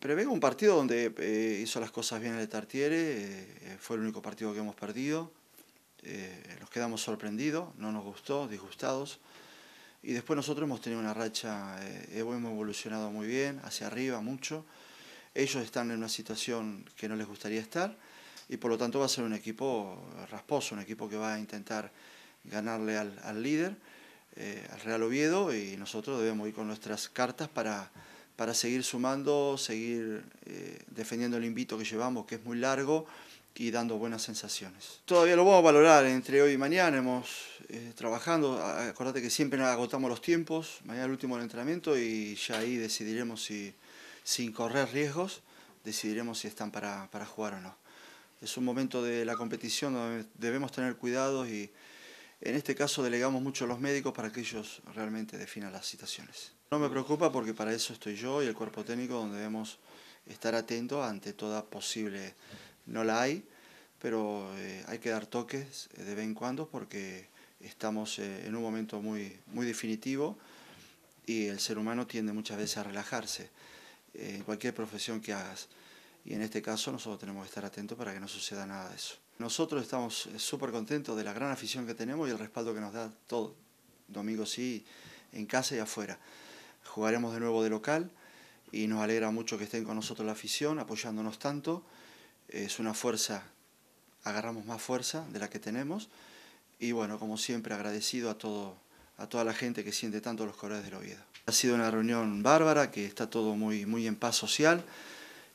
Pero un partido donde eh, hizo las cosas bien el Tartiere, eh, fue el único partido que hemos perdido. Eh, nos quedamos sorprendidos, no nos gustó, disgustados. Y después nosotros hemos tenido una racha, hemos evolucionado muy bien, hacia arriba mucho. Ellos están en una situación que no les gustaría estar y por lo tanto va a ser un equipo rasposo, un equipo que va a intentar ganarle al, al líder, al Real Oviedo, y nosotros debemos ir con nuestras cartas para, para seguir sumando, seguir eh, defendiendo el invito que llevamos, que es muy largo, y dando buenas sensaciones. Todavía lo vamos a valorar entre hoy y mañana, hemos eh, trabajando, acordate que siempre agotamos los tiempos, mañana el último entrenamiento y ya ahí decidiremos si, sin correr riesgos, decidiremos si están para, para jugar o no. Es un momento de la competición donde debemos tener cuidado y en este caso delegamos mucho a los médicos para que ellos realmente definan las situaciones. No me preocupa porque para eso estoy yo y el cuerpo técnico donde debemos estar atentos ante toda posible, no la hay, pero eh, hay que dar toques eh, de vez en cuando porque estamos eh, en un momento muy, muy definitivo y el ser humano tiende muchas veces a relajarse en cualquier profesión que hagas y en este caso nosotros tenemos que estar atentos para que no suceda nada de eso. Nosotros estamos eh, súper contentos de la gran afición que tenemos y el respaldo que nos da todo, domingo sí, en casa y afuera. Jugaremos de nuevo de local y nos alegra mucho que estén con nosotros la afición, apoyándonos tanto. Es una fuerza, agarramos más fuerza de la que tenemos y bueno, como siempre agradecido a todo a toda la gente que siente tanto los colores del Oviedo. Ha sido una reunión bárbara, que está todo muy, muy en paz social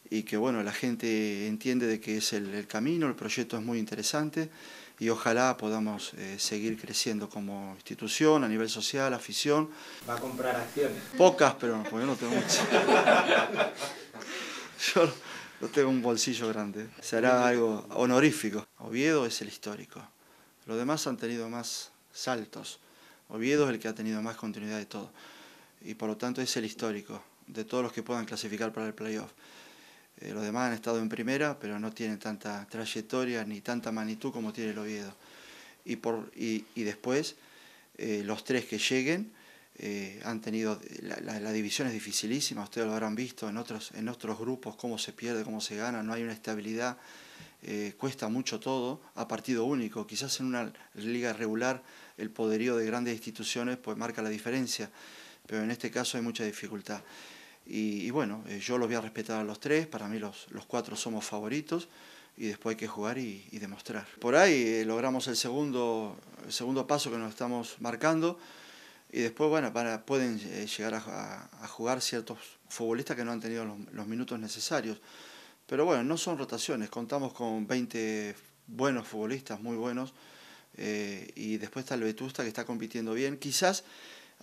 y que bueno, la gente entiende de que es el, camino, el proyecto es muy interesante y ojalá podamos eh, seguir creciendo como institución, a nivel social, afición. ¿Va a comprar acciones? Pocas, pero no, yo no tengo muchas. yo no tengo un bolsillo grande. Será algo honorífico. Oviedo es el histórico. Los demás han tenido más saltos. Oviedo es el que ha tenido más continuidad de todo. Y por lo tanto es el histórico de todos los que puedan clasificar para el playoff. Eh, los demás han estado en primera, pero no tienen tanta trayectoria ni tanta magnitud como tiene el Oviedo. Y, después, eh, los tres que lleguen eh, han tenido. La, división es dificilísima, ustedes lo habrán visto en otros, en otros grupos, cómo se pierde, cómo se gana, no hay una estabilidad, cuesta mucho todo a partido único. Quizás en una liga regular el poderío de grandes instituciones pues marca la diferencia, pero en este caso hay mucha dificultad. Y, bueno, eh, yo los voy a respetar a los tres, para mí los, cuatro somos favoritos y después hay que jugar y, demostrar. Por ahí eh, logramos el segundo, segundo paso que nos estamos marcando y después bueno, para, pueden eh, llegar a, jugar ciertos futbolistas que no han tenido los, minutos necesarios. Pero bueno, no son rotaciones, contamos con 20 buenos futbolistas, muy buenos. y después está el Vetusta que está compitiendo bien. Quizás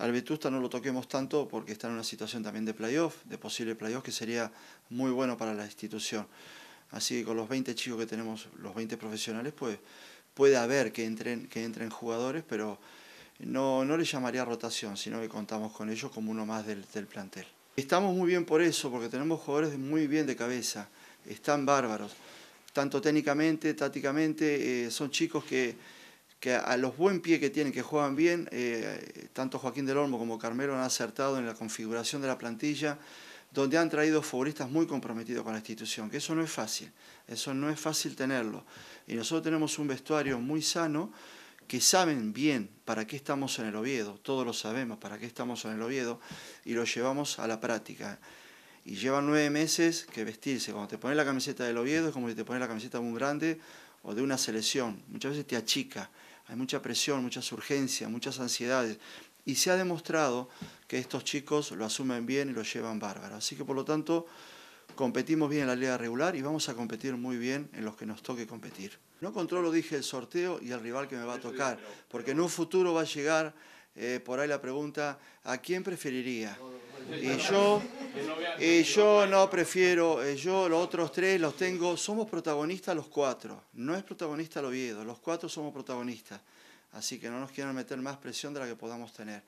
al Vetusta no lo toquemos tanto porque está en una situación también de playoff, de posible playoff, que sería muy bueno para la institución. Así que con los 20 chicos que tenemos, los 20 profesionales, pues puede haber que entren, que entren jugadores, pero no, no le llamaría rotación, sino que contamos con ellos como uno más del, plantel. Estamos muy bien por eso, porque tenemos jugadores muy bien de cabeza, están bárbaros, tanto técnicamente, tácticamente, eh, son chicos que que a los buen pie que tienen, que juegan bien, eh, tanto Joaquín del Olmo como Carmelo han acertado en la configuración de la plantilla, donde han traído futbolistas muy comprometidos con la institución, que eso no es fácil, eso no es fácil tenerlo. Y nosotros tenemos un vestuario muy sano, que saben bien para qué estamos en el Oviedo, todos lo sabemos para qué estamos en el Oviedo, y lo llevamos a la práctica. Y llevan nueve meses que vestirse, cuando te pones la camiseta del Oviedo es como si te pones la camiseta muy grande o de una selección, muchas veces te achica hay mucha presión, muchas urgencias, muchas ansiedades. Y se ha demostrado que estos chicos lo asumen bien y lo llevan bárbaro. Así que por lo tanto, competimos bien en la liga regular y vamos a competir muy bien en los que nos toque competir. No controlo, dije, el sorteo y el rival que me va a tocar, porque en un futuro va a llegar por ahí la pregunta, ¿a quién preferiría? Y yo, y yo no prefiero, yo los otros tres los tengo, somos protagonistas los cuatro, no es protagonista el Oviedo, los cuatro somos protagonistas, así que no nos quieran meter más presión de la que podamos tener.